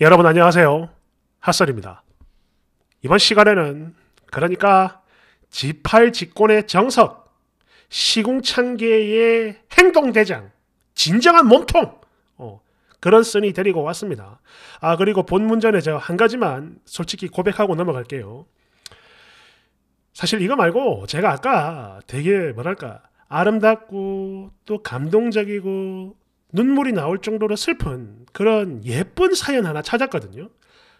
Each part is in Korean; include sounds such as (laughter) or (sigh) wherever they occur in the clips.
여러분 안녕하세요. 핫설입니다. 이번 시간에는 그러니까 지팔직권의 정석, 시궁창계의 행동대장, 진정한 몸통 어, 그런 쓴이 데리고 왔습니다. 아 그리고 본문 전에 제가 한 가지만 솔직히 고백하고 넘어갈게요. 사실 이거 말고 제가 아까 되게 뭐랄까 아름답고 또 감동적이고 눈물이 나올 정도로 슬픈 그런 예쁜 사연 하나 찾았거든요.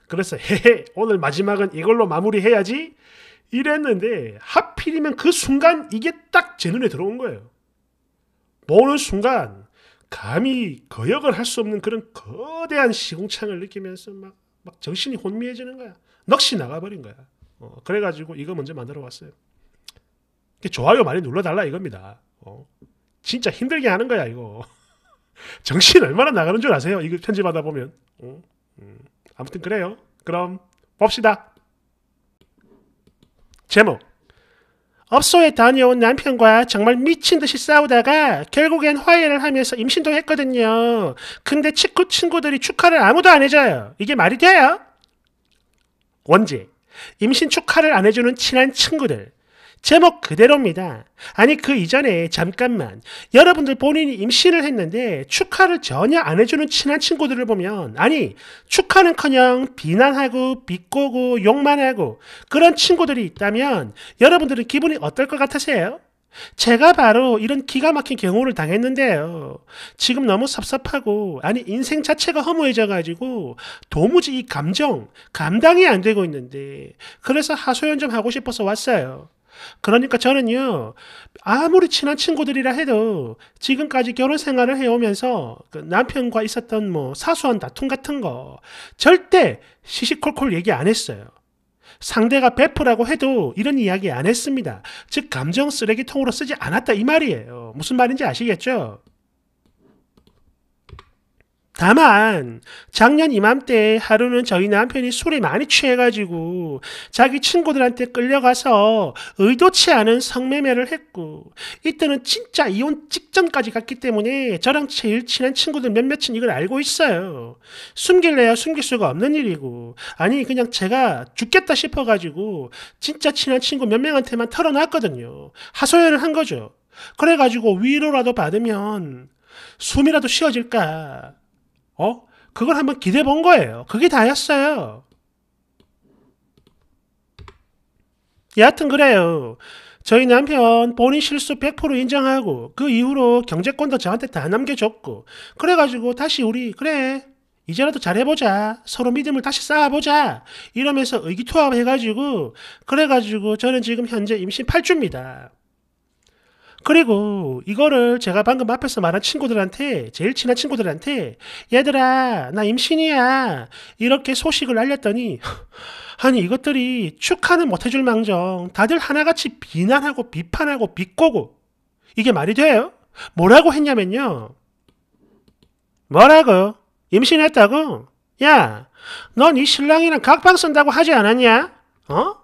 그래서 헤헤 오늘 마지막은 이걸로 마무리해야지 이랬는데 하필이면 그 순간 이게 딱 제 눈에 들어온 거예요. 보는 순간 감히 거역을 할 수 없는 그런 거대한 시공창을 느끼면서 막, 막 정신이 혼미해지는 거야. 넋이 나가버린 거야. 어, 그래가지고 이거 먼저 만들어 왔어요. 좋아요 많이 눌러달라 이겁니다. 어, 진짜 힘들게 하는 거야 이거. 정신 얼마나 나가는 줄 아세요? 이거 편집하다 보면. 아무튼 그래요. 그럼 봅시다. 제목. 업소에 다녀온 남편과 정말 미친 듯이 싸우다가 결국엔 화해를 하면서 임신도 했거든요. 근데 친구 친구들이 축하를 아무도 안 해줘요. 이게 말이 돼요? 원제. 임신 축하를 안 해주는 친한 친구들. 제목 그대로입니다. 아니 그 이전에 잠깐만 여러분들 본인이 임신을 했는데 축하를 전혀 안 해주는 친한 친구들을 보면 아니 축하는커녕 비난하고 비꼬고 욕만 하고 그런 친구들이 있다면 여러분들은 기분이 어떨 것 같으세요? 제가 바로 이런 기가 막힌 경우를 당했는데요. 지금 너무 섭섭하고, 아니, 인생 자체가 허무해져가지고, 도무지 이 감정, 감당이 안 되고 있는데, 그래서 하소연 좀 하고 싶어서 왔어요. 그러니까 저는요, 아무리 친한 친구들이라 해도 지금까지 결혼 생활을 해오면서 그 남편과 있었던 뭐 사소한 다툼 같은 거 절대 시시콜콜 얘기 안 했어요. 상대가 베프라고 해도 이런 이야기 안 했습니다. 즉, 감정 쓰레기통으로 쓰지 않았다 이 말이에요. 무슨 말인지 아시겠죠? 다만 작년 이맘때 하루는 저희 남편이 술이 많이 취해가지고 자기 친구들한테 끌려가서 의도치 않은 성매매를 했고 이때는 진짜 이혼 직전까지 갔기 때문에 저랑 제일 친한 친구들 몇몇은 이걸 알고 있어요. 숨길래야 숨길 수가 없는 일이고 아니 그냥 제가 죽겠다 싶어가지고 진짜 친한 친구 몇 명한테만 털어놨거든요. 하소연을 한 거죠. 그래가지고 위로라도 받으면 숨이라도 쉬어질까 어? 그걸 한번 기대 본 거예요. 그게 다였어요. 여하튼 그래요. 저희 남편 본인 실수 100% 인정하고 그 이후로 경제권도 저한테 다 남겨줬고 그래가지고 다시 우리 그래 이제라도 잘해보자 서로 믿음을 다시 쌓아보자 이러면서 의기투합해가지고 그래가지고 저는 지금 현재 임신 8주입니다. 그리고 이거를 제가 방금 앞에서 말한 친구들한테 제일 친한 친구들한테 얘들아 나 임신이야 이렇게 소식을 알렸더니 (laughs) 아니 이것들이 축하는 못해줄 망정 다들 하나같이 비난하고 비판하고 비꼬고 이게 말이 돼요? 뭐라고 했냐면요 뭐라고? 임신했다고? 야, 넌 이 신랑이랑 각방 쓴다고 하지 않았냐? 어?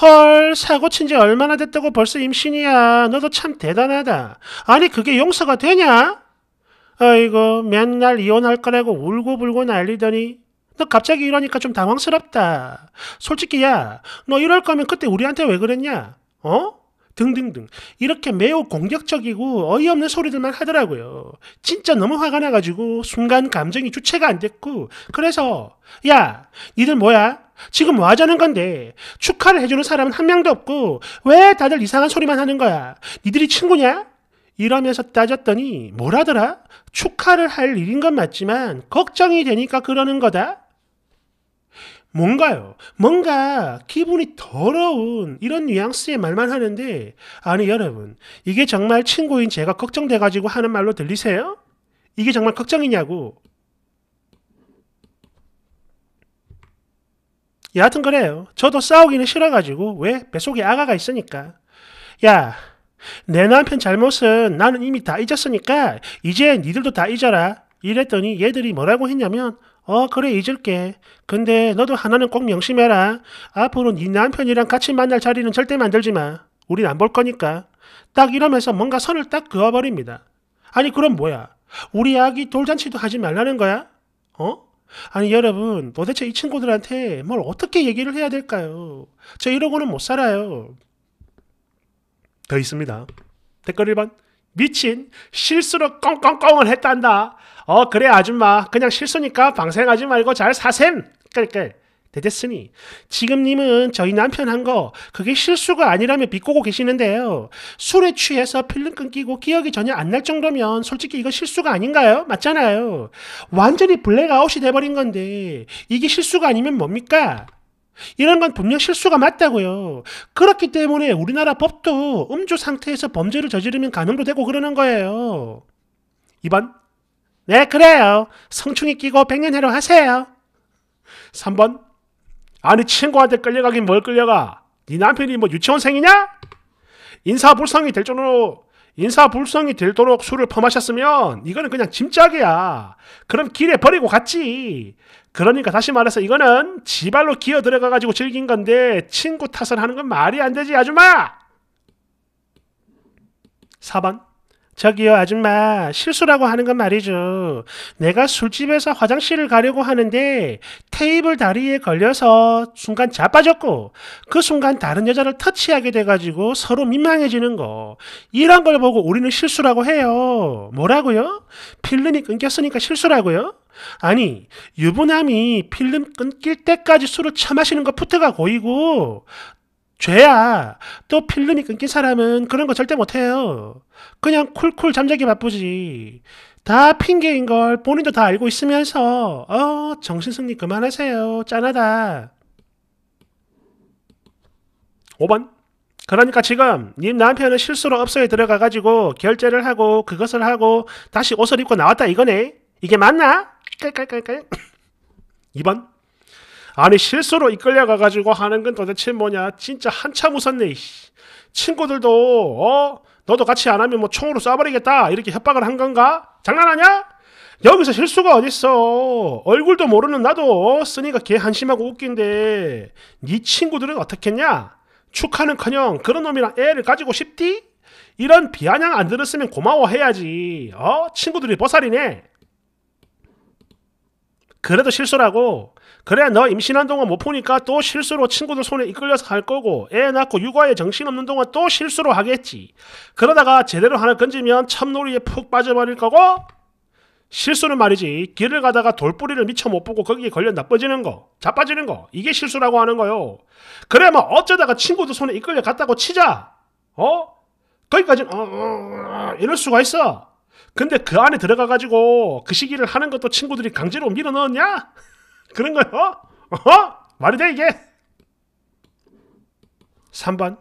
헐, 사고 친 지 얼마나 됐다고 벌써 임신이야. 너도 참 대단하다. 아니, 그게 용서가 되냐? 아이고, 맨날 이혼할 거라고 울고불고 난리더니 너 갑자기 이러니까 좀 당황스럽다. 솔직히 야, 너 이럴 거면 그때 우리한테 왜 그랬냐? 어? 등등등 이렇게 매우 공격적이고 어이없는 소리들만 하더라고요. 진짜 너무 화가 나가지고 순간 감정이 주체가 안 됐고 그래서 야 니들 뭐야? 지금 뭐 하자는 건데 축하를 해주는 사람은 한 명도 없고 왜 다들 이상한 소리만 하는 거야? 니들이 친구냐? 이러면서 따졌더니 뭐라더라? 축하를 할 일인 건 맞지만 걱정이 되니까 그러는 거다. 뭔가요? 뭔가 기분이 더러운 이런 뉘앙스의 말만 하는데, 아니 여러분, 이게 정말 친구인 제가 걱정돼가지고 하는 말로 들리세요? 이게 정말 걱정이냐고. 여하튼 그래요. 저도 싸우기는 싫어가지고, 왜? 뱃속에 아가가 있으니까. 야, 내 남편 잘못은 나는 이미 다 잊었으니까, 이제 니들도 다 잊어라. 이랬더니 얘들이 뭐라고 했냐면, 어 그래 잊을게. 근데 너도 하나는 꼭 명심해라. 앞으로 네 남편이랑 같이 만날 자리는 절대 만들지 마. 우린 안 볼 거니까. 딱 이러면서 뭔가 선을 딱 그어버립니다. 아니 그럼 뭐야? 우리 아기 돌잔치도 하지 말라는 거야? 어? 아니 여러분 도대체 이 친구들한테 뭘 어떻게 얘기를 해야 될까요? 저 이러고는 못 살아요. 더 있습니다. 댓글 1번 미친 실수로 꽁꽁꽁을 했단다. 어 그래 아줌마 그냥 실수니까 방생하지 말고 잘 사셈 깔깔 대댔으니 지금님은 저희 남편 한 거 그게 실수가 아니라며 비꼬고 계시는데요. 술에 취해서 필름 끊기고 기억이 전혀 안 날 정도면 솔직히 이거 실수가 아닌가요? 맞잖아요. 완전히 블랙아웃이 돼버린 건데 이게 실수가 아니면 뭡니까? 이런 건 분명 실수가 맞다고요. 그렇기 때문에 우리나라 법도 음주 상태에서 범죄를 저지르면 감형도 되고 그러는 거예요. 2번 네, 그래요. 성충이 끼고 백년해로 하세요. 3번. 아니, 친구한테 끌려가긴 뭘 끌려가? 네 남편이 뭐 유치원생이냐? 인사불성이 될 정도로 인사불성이 되도록 술을 퍼마셨으면 이거는 그냥 짐짝이야. 그럼 길에 버리고 갔지. 그러니까 다시 말해서 이거는 지발로 기어 들어가 가지고 즐긴 건데 친구 탓을 하는 건 말이 안 되지 아줌마. 4번 저기요 아줌마 실수라고 하는 건 말이죠. 내가 술집에서 화장실을 가려고 하는데 테이블 다리에 걸려서 순간 자빠졌고 그 순간 다른 여자를 터치하게 돼가지고 서로 민망해지는 거 이런 걸 보고 우리는 실수라고 해요. 뭐라고요? 필름이 끊겼으니까 실수라고요? 아니 유부남이 필름 끊길 때까지 술을 처마시는 거 푸트가 고이고 죄야. 또 필름이 끊긴 사람은 그런 거 절대 못해요. 그냥 쿨쿨 잠자기 바쁘지. 다 핑계인 걸 본인도 다 알고 있으면서 어 정신승리 그만하세요. 짠하다. 5번 그러니까 지금 님 남편은 실수로 업소에 들어가가지고 결제를 하고 그것을 하고 다시 옷을 입고 나왔다 이거네. 이게 맞나? 깔깔깔깔. 2번 (coughs) 아니 실수로 이끌려가 가지고 하는 건 도대체 뭐냐? 진짜 한참 웃었네. 친구들도 어 너도 같이 안 하면 뭐 총으로 쏴버리겠다 이렇게 협박을 한 건가? 장난하냐? 여기서 실수가 어딨어? 얼굴도 모르는 나도 어? 쓰니까 개 한심하고 웃긴데 네 친구들은 어떻겠냐? 축하는커녕 그런 놈이랑 애를 가지고 싶디? 이런 비아냥 안 들었으면 고마워해야지. 어? 친구들이 보살이네. 그래도 실수라고 그래 너 임신한 동안 못 보니까 또 실수로 친구들 손에 이끌려서 갈 거고 애 낳고 육아에 정신없는 동안 또 실수로 하겠지. 그러다가 제대로 하나 건지면 참놀이에 푹 빠져버릴 거고 실수는 말이지 길을 가다가 돌뿌리를 미처못 보고 거기에 걸려 나빠지는 거 자빠지는 거 이게 실수라고 하는 거요. 그래 뭐 어쩌다가 친구들 손에 이끌려 갔다고 치자. 어? 거기까지는 어, 어, 어, 어 이럴 수가 있어. 근데 그 안에 들어가가지고 그 시기를 하는 것도 친구들이 강제로 밀어넣었냐? 그런 거요? 어? 어? 말이 돼 이게? 3번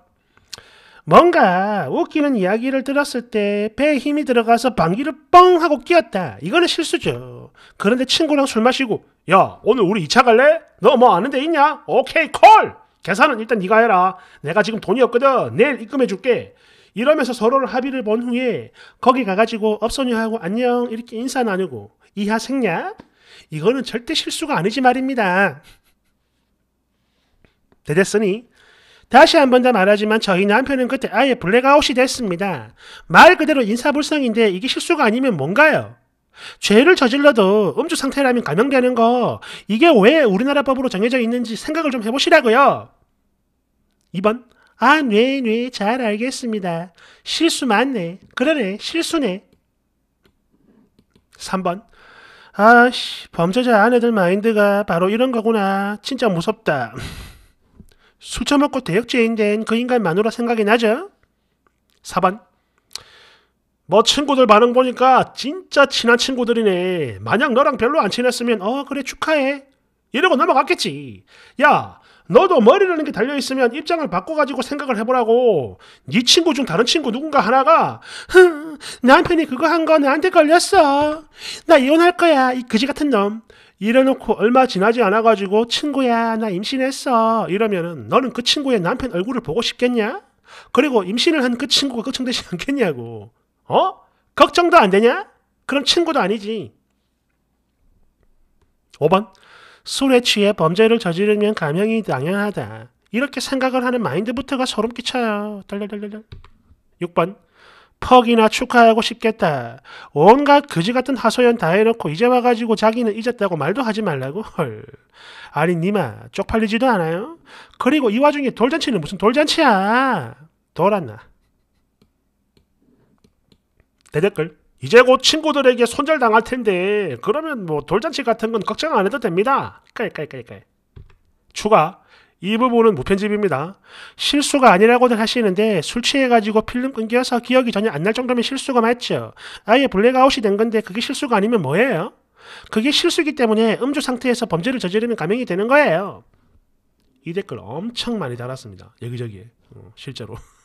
뭔가 웃기는 이야기를 들었을 때 배에 힘이 들어가서 방귀를 뻥 하고 끼었다. 이거는 실수죠. 그런데 친구랑 술 마시고 야 오늘 우리 2차 갈래? 너 뭐 아는 데 있냐? 오케이 콜! 계산은 일단 네가 해라. 내가 지금 돈이 없거든. 내일 입금해 줄게. 이러면서 서로를 합의를 본 후에 거기 가가지고 업소녀하고 안녕 이렇게 인사 나누고 이하 생략 이거는 절대 실수가 아니지 말입니다. 되됐으니 다시 한 번 더 말하지만 저희 남편은 그때 아예 블랙아웃이 됐습니다. 말 그대로 인사불성인데 이게 실수가 아니면 뭔가요? 죄를 저질러도 음주 상태라면 감형되는 거 이게 왜 우리나라 법으로 정해져 있는지 생각을 좀 해보시라고요. 2번 아, 뇌, 뇌, 잘 알겠습니다. 실수 맞네. 그러네, 실수네. 3번 아씨, 범죄자 아내들 마인드가 바로 이런 거구나. 진짜 무섭다. (laughs) 술 처먹고 대역죄인 된 그 인간만으로 생각이 나죠? 4번. 뭐 친구들 반응 보니까 진짜 친한 친구들이네. 만약 너랑 별로 안 친했으면 어 그래 축하해. 이러고 넘어갔겠지. 야 너도 머리라는 게 달려 있으면 입장을 바꿔가지고 생각을 해보라고. 네 친구 중 다른 친구 누군가 하나가 흥 남편이 그거 한 거 나한테 걸렸어. 나 이혼할 거야 이 그지 같은 놈. 이래놓고 얼마 지나지 않아가지고 친구야 나 임신했어 이러면은 너는 그 친구의 남편 얼굴을 보고 싶겠냐? 그리고 임신을 한 그 친구가 걱정되지 않겠냐고. 어? 걱정도 안 되냐? 그럼 친구도 아니지. 5번. 술에 취해 범죄를 저지르면 감형이 당연하다. 이렇게 생각을 하는 마인드부터가 소름 끼쳐요. 덜덜덜덜. 6번. 퍽이나 축하하고 싶겠다. 온갖 그지 같은 하소연 다 해놓고 이제 와가지고 자기는 잊었다고 말도 하지 말라고. 헐. 아니 니마 쪽팔리지도 않아요? 그리고 이 와중에 돌잔치는 무슨 돌잔치야. 돌았나. 대댓글. 이제 곧 친구들에게 손절당할 텐데 그러면 뭐 돌잔치 같은 건 걱정 안 해도 됩니다. 깔깔깔깔. 추가 이 부분은 무편집입니다. 실수가 아니라고들 하시는데 술 취해가지고 필름 끊겨서 기억이 전혀 안 날 정도면 실수가 맞죠. 아예 블랙아웃이 된 건데 그게 실수가 아니면 뭐예요? 그게 실수이기 때문에 음주 상태에서 범죄를 저지르면 감형이 되는 거예요. 이 댓글 엄청 많이 달았습니다. 여기저기에 어, 실제로. (laughs)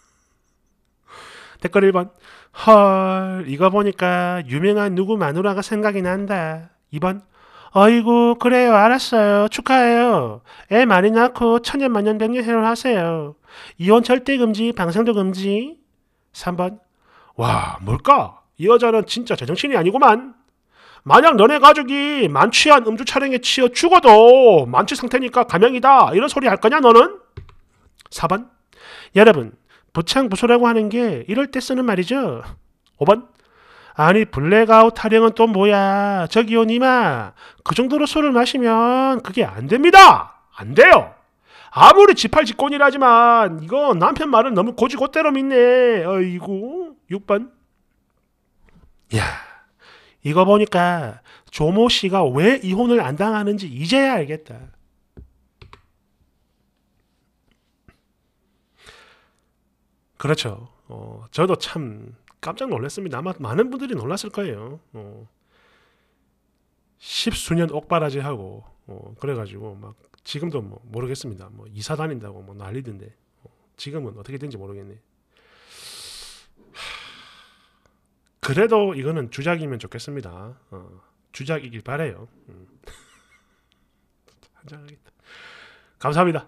댓글 1번. 헐, 이거 보니까 유명한 누구 마누라가 생각이 난다. 2번. 어이구, 그래요. 알았어요. 축하해요. 애 많이 낳고 천년만년 백년해를 하세요. 이혼 절대 금지, 방생도 금지. 3번. 와, 뭘까? 이 여자는 진짜 제정신이 아니구만. 만약 너네 가족이 만취한 음주 촬영에 치여 죽어도 만취 상태니까 감형이다. 이런 소리 할 거냐, 너는? 4번. 여러분, 부창 부소라고 하는 게 이럴 때 쓰는 말이죠. 5번. 아니 블랙아웃 타령은 또 뭐야. 저기요 니마. 그 정도로 술을 마시면 그게 안 됩니다. 안 돼요. 아무리 지팔지권이라지만 이거 남편 말은 너무 고지고대로 믿네. 어이구. 6번. 야. 이거 보니까 조모 씨가 왜 이혼을 안 당하는지 이제야 알겠다. 그렇죠. 어, 저도 참 깜짝 놀랐습니다. 아마 많은 분들이 놀랐을 거예요. 어, 십수년 옥바라지하고 어, 그래가지고 막 지금도 뭐 모르겠습니다. 뭐 이사 다닌다고 뭐 난리던데 어, 지금은 어떻게 된지 모르겠네. 그래도 이거는 주작이면 좋겠습니다. 어, 주작이길 바래요. 음. (laughs) 감사합니다.